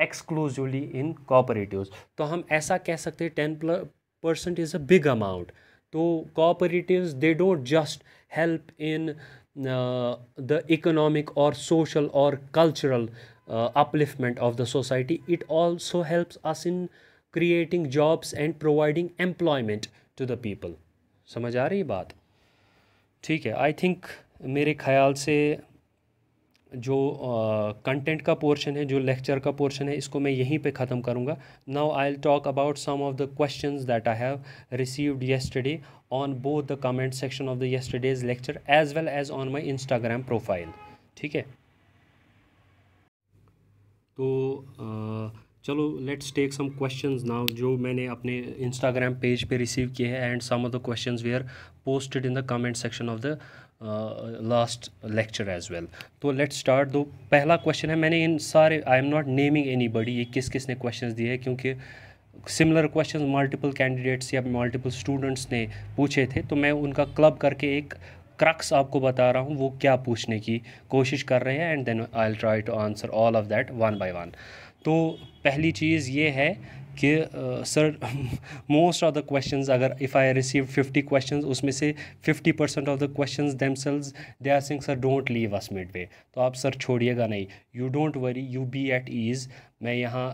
exclusively in cooperative तो हम ऐसा कह सकते हैं ten percent is a big amount तो cooperative they don't just help in the economic और सोशल और cultural upliftment of the society it also helps us in creating jobs and providing employment to the people समझ आ रही बात ठीक है I think मेरे ख्याल से जो कंटेंट का पोर्शन है जो लेक्चर का पोर्शन है इसको मैं यहीं पे ख़त्म करूँगा now I talk about some of the question that I have received yesterday on both the comment section of the yesterday's lecture as well as on my Instagram profile ठीक है तो uh, चलो let's take some question now जो मैंने अपने Instagram page पे receive किए हैं and some of the questions are posted in the comment section of the last lecture as well तो लेट स्टार्ट दो पहला क्वेश्चन है मैंने इन सारे I am not naming anybody ये किस किस ने क्वेश्चन दिए क्योंकि सिमिलर क्वेश्चन मल्टीपल कैंडिडेट्स या मल्टीपल स्टूडेंट्स ने पूछे थे तो मैं उनका क्लब करके एक क्रक्स आपको बता रहा हूँ वो क्या पूछने की कोशिश कर रहे हैं and then I try to answer all of that one by one तो पहली चीज़ ये है कि sir most of the question अगर if I receive fifty question उसमें से fifty percent of the question themselves they are saying sir don't leave us midway तो आप सर छोड़िएगा नहीं you don't worry you be at ease मैं यहाँ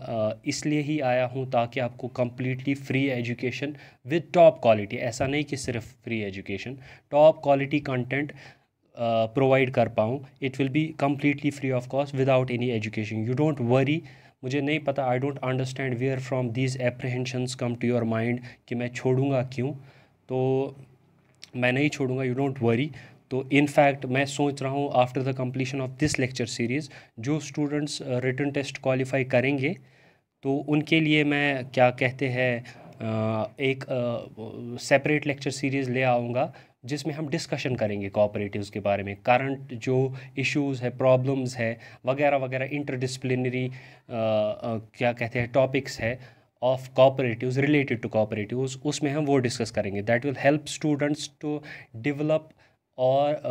इसलिए ही आया हूँ ताकि आपको completely free education with top quality ऐसा नहीं कि सिर्फ free education top quality content provide कर पाऊँ it will be completely free of cost without any education you don't worry मुझे नहीं पता I don't understand where from these apprehensions come to your mind कि मैं छोड़ूंगा क्यों तो मैं नहीं छोड़ूंगा यू डोंट वरी तो इनफैक्ट मैं सोच रहा हूँ after the completion of this lecture series जो स्टूडेंट्स रिटर्न टेस्ट क्वालिफाई करेंगे तो उनके लिए मैं क्या कहते हैं uh, एक सेपरेट लेक्चर सीरीज़ ले आऊँगा जिसमें हम डिस्कशन करेंगे कोऑपरेटिव्स के बारे में करंट जो इश्यूज है प्रॉब्लम्स है वगैरह वगैरह इंटरडिसप्लिनरी क्या कहते हैं टॉपिक्स है of cooperative related to cooperatives उसमें हम वो डिस्कस करेंगे that will help students to develop और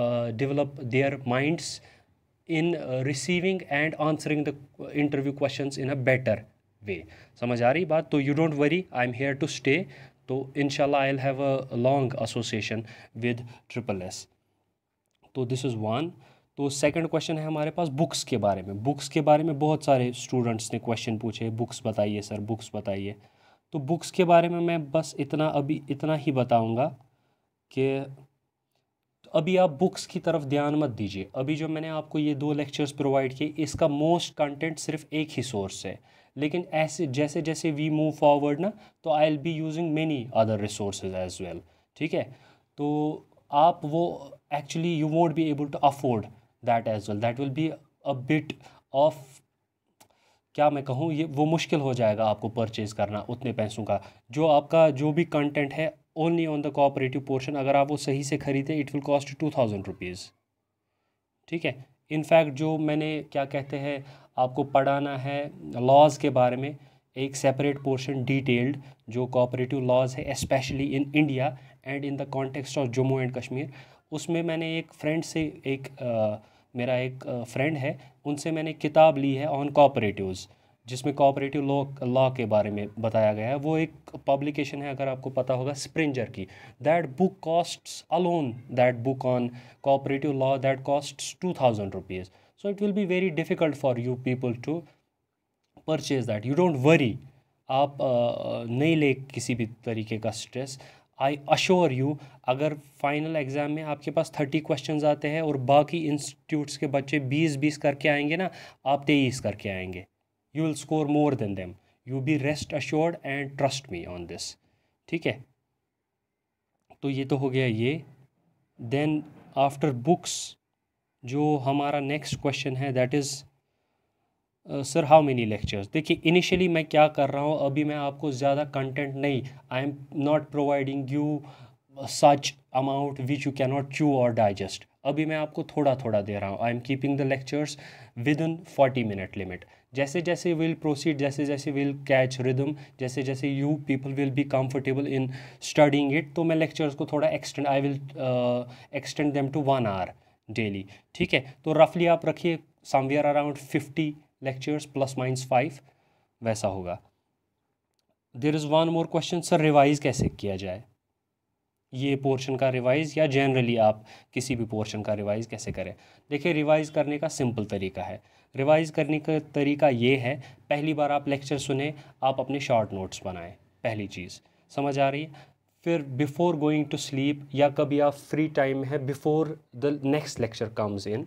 develop their minds in receiving and answering the interview question in a better way समझ आ रही बात तो you don't worry I am here to stay तो in I have a long association with triple S तो this is one तो second question है हमारे पास बुक्स के बारे में बुक्स के बारे में बहुत सारे स्टूडेंट्स ने क्वेश्चन पूछे बुक्स बताइए सर बुक्स बताइए तो बुक्स के बारे में मैं बस इतना अभी इतना ही बताऊंगा कि अभी आप बुक्स की तरफ ध्यान मत दीजिए अभी जो मैंने आपको ये दो लेक्चर्स प्रोवाइड किए इसका मोस्ट कंटेंट सिर्फ एक ही सोर्स है लेकिन ऐसे जैसे जैसे वी मूव फॉरवर्ड ना तो I'll be using many other resource as well ठीक है तो आप वो actually you won't be able to afford that as well that will be a bit of क्या मैं कहूँ ये वो मुश्किल हो जाएगा आपको परचेज करना उतने पैसों का जो आपका जो भी कंटेंट है only on the cooperative portion अगर आप वो सही से खरीदें it will cost two thousand rupees ठीक है इनफैक्ट जो मैंने क्या कहते हैं आपको पढ़ाना है लॉज़ के बारे में एक सेपरेट पोर्शन डिटेल्ड जो कोऑपरेटिव लॉज है specially in India and in the context of Jammu and Kashmir उसमें मैंने एक फ्रेंड से एक आ, मेरा एक फ्रेंड है उनसे मैंने किताब ली है ऑन कोऑपरेटिव्स जिसमें कोऑपरेटिव लॉ लॉ के बारे में बताया गया है वो एक पब्लिकेशन है अगर आपको पता होगा स्प्रिंजर की that book costs alone that book on cooperative law that costs two thousand rupees so it will be very difficult for you people to purchase that you don't worry आप नहीं ले किसी भी तरीके का स्ट्रेस आई अश्योर यू अगर final exam में आपके पास थर्टी क्वेश्चन आते हैं और बाकी इंस्टीट्यूट्स के बच्चे बीस बीस करके आएंगे ना आप तेईस करके आएंगे you will score more than them you be rest assured and trust me on this ठीक है तो ये तो हो गया ये देन आफ्टर बुक्स जो हमारा नेक्स्ट क्वेश्चन है that is sir how many lectures देखिए इनिशियली मैं क्या कर रहा हूँ अभी मैं आपको ज़्यादा कंटेंट नहीं I am not providing you such amount which you cannot chew और डाइजेस्ट अभी मैं आपको थोड़ा थोड़ा दे रहा हूँ I am keeping the lectures within forty minute limit जैसे जैसे विल प्रोसीड जैसे जैसे विल कैच रिदम जैसे जैसे you people will be comfortable in studying it तो मैं लेक्चर्स को थोड़ा extend I will extend them to one hour daily ठीक है तो रफली आप रखिए somewhere around fifty lectures plus minus five वैसा होगा there is one more question sir revise कैसे किया जाए ये पोर्शन का रिवाइज़ या जनरली आप किसी भी पोर्शन का रिवाइज़ कैसे करें देखिए रिवाइज़ करने का सिंपल तरीका है रिवाइज़ करने का तरीका ये है पहली बार आप लेक्चर सुने आप अपने शॉर्ट नोट्स बनाएं पहली चीज़ समझ आ रही है फिर बिफ़ोर गोइंग टू स्लीप या कभी आप फ्री टाइम है before the next lecture comes in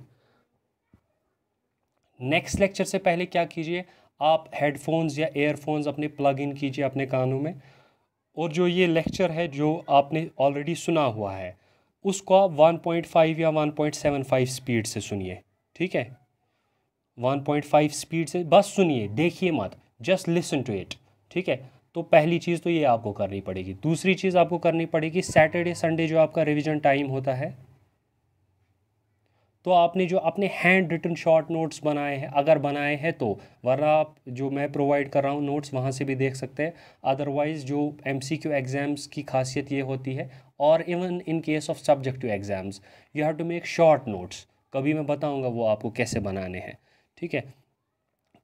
next lecture से पहले क्या कीजिए आप हेडफोन्स या एयरफोन्स अपने प्लग इन कीजिए अपने कानों में और जो ये लेक्चर है जो आपने ऑलरेडी सुना हुआ है उसको आप 1.5 या 1.75 स्पीड से सुनिए ठीक है 1.5 स्पीड से बस सुनिए देखिए मत जस्ट लिसन टू इट ठीक है तो पहली चीज़ तो ये आपको करनी पड़ेगी दूसरी चीज़ आपको करनी पड़ेगी सैटरडे संडे जो आपका रिविज़न टाइम होता है तो आपने जो अपने हैंड रिटन शॉर्ट नोट्स बनाए हैं अगर बनाए हैं तो वरना आप जो मैं प्रोवाइड कर रहा हूँ नोट्स वहाँ से भी देख सकते हैं अदरवाइज़ जो एम सी क्यू एग्ज़ाम्स की खासियत ये होती है और even in case of subjective exams you have to make short notes कभी मैं बताऊँगा वो आपको कैसे बनाने हैं ठीक है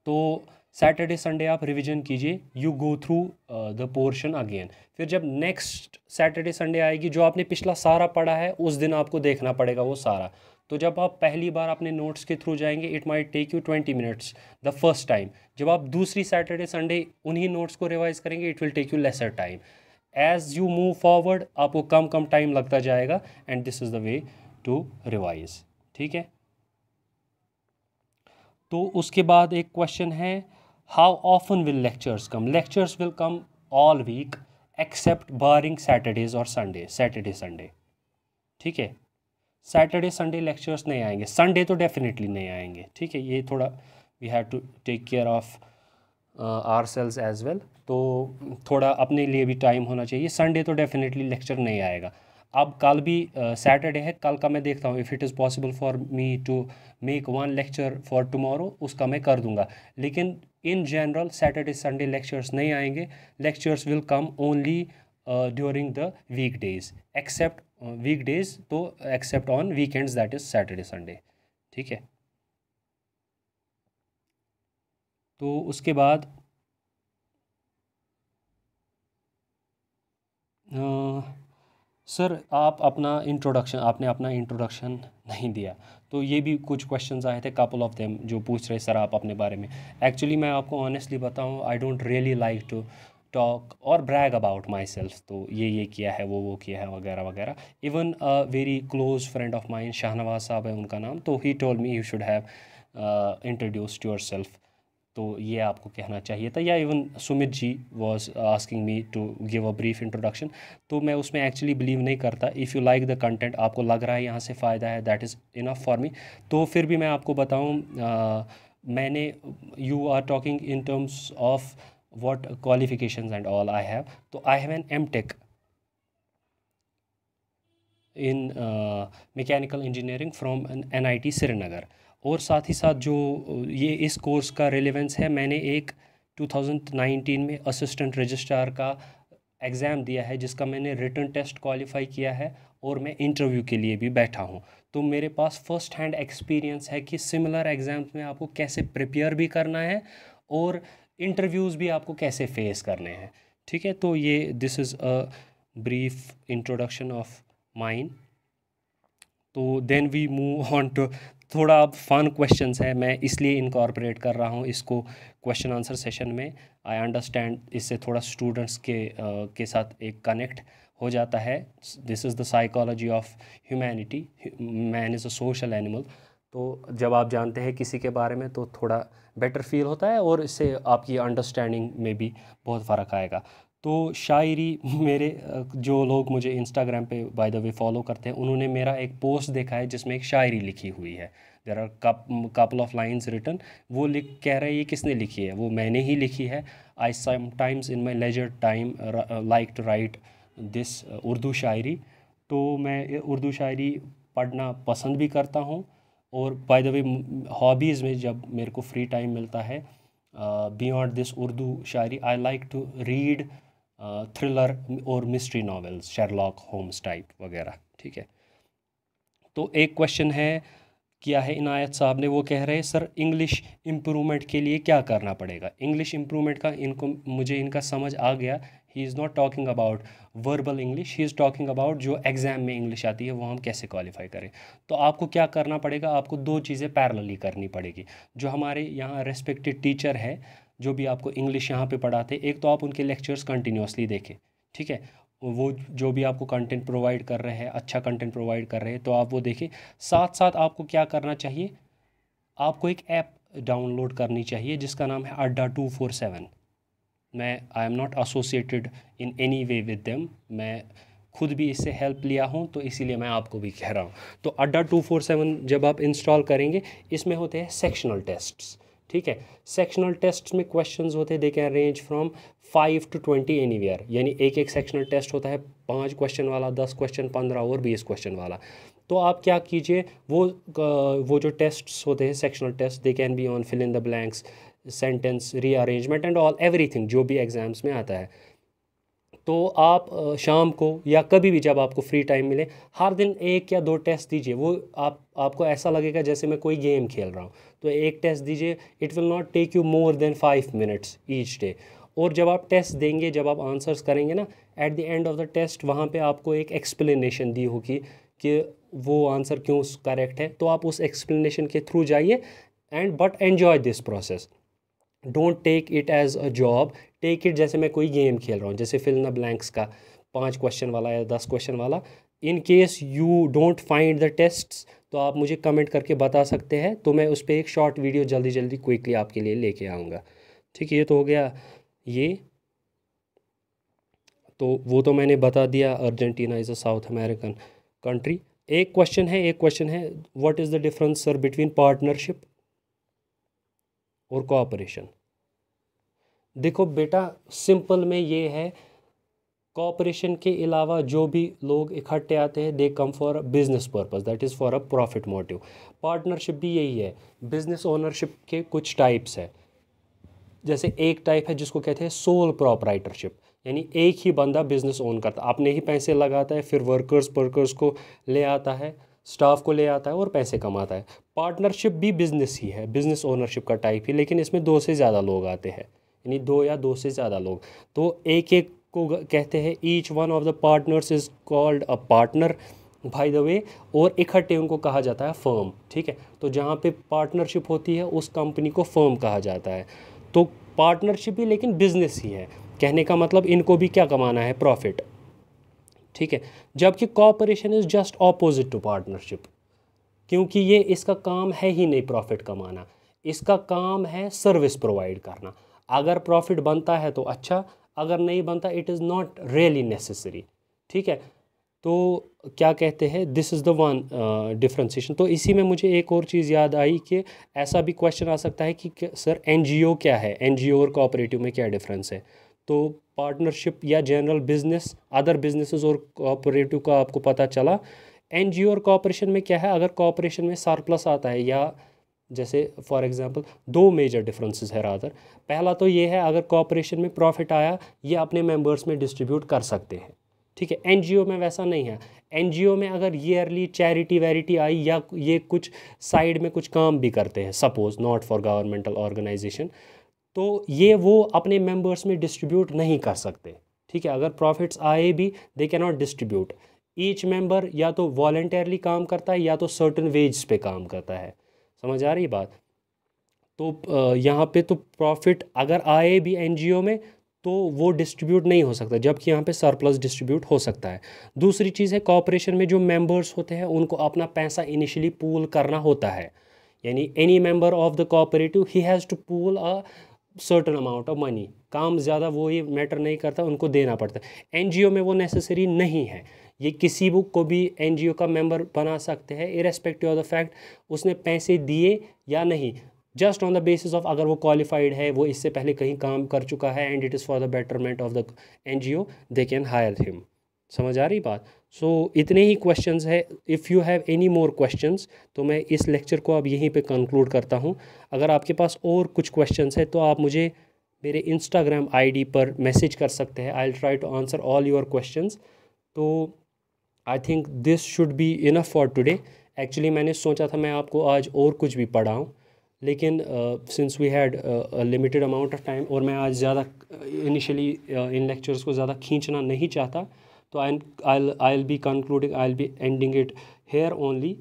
तो सैटरडे संडे आप रिवीजन कीजिए you go through the portion again फिर जब नेक्स्ट सैटरडे संडे आएगी जो आपने पिछला सारा पढ़ा है उस दिन आपको देखना पड़ेगा वो सारा तो जब आप पहली बार अपने नोट्स के थ्रू जाएंगे it might take you twenty minutes the first time जब आप दूसरी सैटरडे संडे उन्हीं नोट्स को रिवाइज करेंगे it will take you lesser time as you move forward आपको कम कम टाइम लगता जाएगा and this is the way to revise ठीक है तो उसके बाद एक क्वेश्चन है how often will lectures come lectures will come all week except barring Saturdays और संडे सैटरडे संडे ठीक है सैटरडे संडे लेक्चर्स नहीं आएंगे संडे तो डेफिनेटली नहीं आएंगे ठीक है ये थोड़ा we have to take care of ourselves as well तो थोड़ा अपने लिए भी टाइम होना चाहिए संडे तो डेफिनेटली लेक्चर नहीं आएगा अब कल भी सैटरडे uh, है कल का मैं देखता हूँ if it is possible for me to make one lecture for tomorrow उसका मैं कर दूंगा लेकिन in general Saturday Sunday lectures नहीं आएंगे lectures will come only during the week days except week days तो except on weekends that is Saturday Sunday ठीक है तो उसके बाद सर सर आप अपना इंट्रोडक्शन आपने अपना इंट्रोडक्शन नहीं दिया तो ये भी कुछ क्वेश्चंस आए थे कपल ऑफ देम जो पूछ रहे सर आप अपने बारे में एक्चुअली मैं आपको ऑनेस्टली बताऊं I don't really like to talk और ब्रैग अबाउट माई सेल्फ तो ये ये किया है वो वो किया है वगैरह वगैरह even a very close friend of mine Shahnawaz sahab है उनका नाम तो he told me you should have introduced yourself तो ये आपको कहना चाहिए था या even Sumit ji was asking me to give a brief introduction तो मैं उसमें एक्चुअली बिलीव नहीं करता if you like the content आपको लग रहा है यहाँ से फ़ायदा है that is enough for me तो फिर भी मैं आपको बताऊँ uh, मैंने you are talking in terms of what qualifications and all I have. So I have an M.Tech in uh, mechanical engineering from an NIT Srinagar. और साथ ही साथ जो ये इस कोर्स का रेलेवेंस है मैंने एक 2019 में असिस्टेंट रजिस्ट्रार का एग्ज़ाम दिया है जिसका मैंने रिटर्न टेस्ट क्वालिफाई किया है और मैं इंटरव्यू के लिए भी बैठा हूँ तो मेरे पास फर्स्ट हैंड एक्सपीरियंस है कि सिमिलर एग्ज़ाम्स में आपको कैसे प्रिपेयर भी करना है और इंटरव्यूज़ भी आपको कैसे फेस करने हैं ठीक है तो ये this is a brief introduction of mine तो then we move on to थोड़ा अब फन क्वेश्चंस है मैं इसलिए इनकॉर्पोरेट कर रहा हूँ इसको क्वेश्चन आंसर सेशन में आई अंडरस्टैंड इससे थोड़ा स्टूडेंट्स के आ, के साथ एक कनेक्ट हो जाता है this is the psychology of humanity man is a social animal तो जब आप जानते हैं किसी के बारे में तो थोड़ा बेटर फील होता है और इससे आपकी अंडरस्टैंडिंग में भी बहुत फ़र्क आएगा तो शायरी मेरे जो लोग मुझे इंस्टाग्राम पे बाय द वे फॉलो करते हैं उन्होंने मेरा एक पोस्ट देखा है जिसमें एक शायरी लिखी हुई है there are couple of lines written वो लिख कह रहे हैं ये किसने लिखी है वो मैंने ही लिखी है I sometimes in my leisure time like to write this Urdu shayari तो मैं उर्दू शायरी पढ़ना पसंद भी करता हूँ और बाय द वे हॉबीज़ में जब मेरे को फ्री टाइम मिलता है beyond this Urdu shayari I like to read thriller और mystery novels Sherlock Holmes type वगैरह ठीक है तो एक क्वेश्चन है किया है इनायत साहब ने वो कह रहे हैं सर इंग्लिश इम्प्रूवमेंट के लिए क्या करना पड़ेगा इंग्लिश इम्प्रूवमेंट का इनको मुझे इनका समझ आ गया he is not talking about verbal English he is talking about जो एग्ज़ाम में इंग्लिश आती है वो हम कैसे क्वालिफाई करें तो आपको क्या करना पड़ेगा आपको दो चीज़ें पैरेलली करनी पड़ेगी जो हमारे यहाँ रेस्पेक्टेड टीचर है जो भी आपको इंग्लिश यहाँ पे पढ़ाते एक तो आप उनके लेक्चर्स कंटिन्यूसली देखें ठीक है वो जो भी आपको कंटेंट प्रोवाइड कर रहे हैं अच्छा कंटेंट प्रोवाइड कर रहे हैं तो आप वो देखें साथ साथ आपको क्या करना चाहिए आपको एक ऐप डाउनलोड करनी चाहिए जिसका नाम है अड्डा टू फोर सेवन मैं I am not associated in any way with them मैं खुद भी इससे हेल्प लिया हूँ तो इसीलिए मैं आपको भी कह रहा हूँ तो अड्डा टू फोर सेवन जब आप इंस्टॉल करेंगे इसमें होते हैं सेक्शनल टेस्ट ठीक है सेक्शनल टेस्ट में क्वेश्चन होते हैं they can range from five to twenty anywhere यानी एक एक सेक्शनल टेस्ट होता है पाँच क्वेश्चन वाला दस क्वेश्चन पंद्रह और बीस क्वेश्चन वाला तो आप क्या कीजिए वो वो जो टेस्ट्स होते हैं sectional test they can be on fill in the blanks sentence rearrangement and all everything जो भी एग्ज़ाम्स में आता है तो आप शाम को या कभी भी जब आपको फ्री टाइम मिले हर दिन एक या दो टेस्ट दीजिए वो आप आपको ऐसा लगेगा जैसे मैं कोई गेम खेल रहा हूँ तो एक टेस्ट दीजिए it will not take you more than five minutes each day और जब आप टेस्ट देंगे जब आप आंसर्स करेंगे ना at the end of the test वहाँ पे आपको एक एक्सप्लेनेशन दी होगी कि वो आंसर क्यों करेक्ट है तो आप उस एक्सप्लेनेशन के थ्रू जाइए and but enjoy this process don't take it as a job take it जैसे मैं कोई गेम खेल रहा हूँ जैसे फिल ब्लैंक्स का पाँच क्वेश्चन वाला या दस क्वेश्चन वाला in case you don't find the test तो आप मुझे कमेंट करके बता सकते हैं तो मैं उस पर एक शॉर्ट वीडियो जल्दी जल्दी क्विकली आपके लिए लेके आऊँगा ठीक है ये तो हो गया ये तो वो तो मैंने बता दिया Argentina is a South American country एक क्वेश्चन है एक क्वेश्चन है what is the difference sir between partnership और कोऑपरेशन देखो बेटा सिंपल में ये है कॉपरेशन के अलावा जो भी लोग इकट्ठे आते हैं they come for business purpose that is for a profit motive partnership भी यही है बिजनेस ओनरशिप के कुछ टाइप्स है जैसे एक टाइप है जिसको कहते हैं सोल प्रॉपराइटरशिप यानी एक ही बंदा बिजनेस ओन करता अपने ही पैसे लगाता है फिर वर्कर्स वर्कर्स को ले आता है स्टाफ को ले आता है और पैसे कमाता है पार्टनरशिप भी बिज़नेस ही है बिज़नेस ओनरशिप का टाइप ही लेकिन इसमें दो से ज़्यादा लोग आते हैं यानी दो या दो से ज़्यादा लोग तो एक एक को कहते हैं each one of the partners is called a partner by the way और इकट्ठे उनको कहा जाता है फर्म ठीक है तो जहाँ पे पार्टनरशिप होती है उस कंपनी को फर्म कहा जाता है तो पार्टनरशिप ही लेकिन बिज़नेस ही है कहने का मतलब इनको भी क्या कमाना है प्रॉफिट ठीक है जबकि cooperation is just opposite to partnership क्योंकि ये इसका काम है ही नहीं प्रॉफिट कमाना इसका काम है सर्विस प्रोवाइड करना अगर प्रॉफिट बनता है तो अच्छा अगर नहीं बनता it is not really necessary ठीक है तो क्या कहते हैं this is the one differentiation तो इसी में मुझे एक और चीज़ याद आई कि ऐसा भी क्वेश्चन आ सकता है कि सर एनजीओ क्या है एनजीओ और कोऑपरेटिव में क्या डिफरेंस है तो पार्टनरशिप या जनरल बिजनेस अदर बिजनेस और कॉपरेटिव का आपको पता चला एन ओ और कॉपरेशन में क्या है अगर कॉपरेशन में सरप्लस आता है या जैसे फॉर एग्जांपल दो मेजर डिफरेंसेस है रादर पहला तो ये है अगर कॉपरेशन में प्रॉफिट आया ये अपने मेंबर्स में डिस्ट्रीब्यूट कर सकते हैं ठीक है एनजीओ में वैसा नहीं है एनजीओ में अगर ईयरली चैरिटी वैरिटी आई या ये कुछ साइड में कुछ काम भी करते हैं suppose not for governmental organisation तो ये वो अपने मेंबर्स में डिस्ट्रीब्यूट नहीं कर सकते ठीक है अगर प्रॉफिट्स आए भी दे के नॉट डिस्ट्रीब्यूट ईच मेंबर या तो वॉलेंटियरली काम करता है या तो सर्टन वेज पे काम करता है समझ आ रही बात तो यहाँ पे तो प्रॉफिट अगर आए भी एनजीओ में तो वो डिस्ट्रीब्यूट नहीं हो सकता जबकि यहाँ पे सरप्लस डिस्ट्रीब्यूट हो सकता है दूसरी चीज़ है कॉपरेशन में जो मेंबर्स होते हैं उनको अपना पैसा इनिशियली पूल करना होता है यानी any member of the cooperative he has to pool a certain amount of money काम ज़्यादा वो ये मैटर नहीं करता उनको देना पड़ता ओ में वो नेसेसरी नहीं है ये किसी बुक को भी ओ का मेंबर बना सकते हैं इरेस्पेक्टिव ऑफ द फैक्ट उसने पैसे दिए या नहीं just on the basis of अगर वो क्वालिफाइड है वो इससे पहले कहीं काम कर चुका है and it is for the betterment of the N G O they can hire him समझ आ रही बात सो so, इतने ही क्वेश्चंस है if you have any more questions तो मैं इस लेक्चर को अब यहीं पे कंक्लूड करता हूँ अगर आपके पास और कुछ क्वेश्चंस है तो आप मुझे मेरे इंस्टाग्राम आईडी पर मैसेज कर सकते हैं I try to answer all your questions तो I think this should be enough for today actually मैंने सोचा था मैं आपको आज और कुछ भी पढ़ाऊँ लेकिन since we had limited amount of time और मैं आज ज़्यादा इनिशियली इन लेक्चर्स को ज़्यादा खींचना नहीं चाहता so i will I'll be concluding, I'll be ending it here only.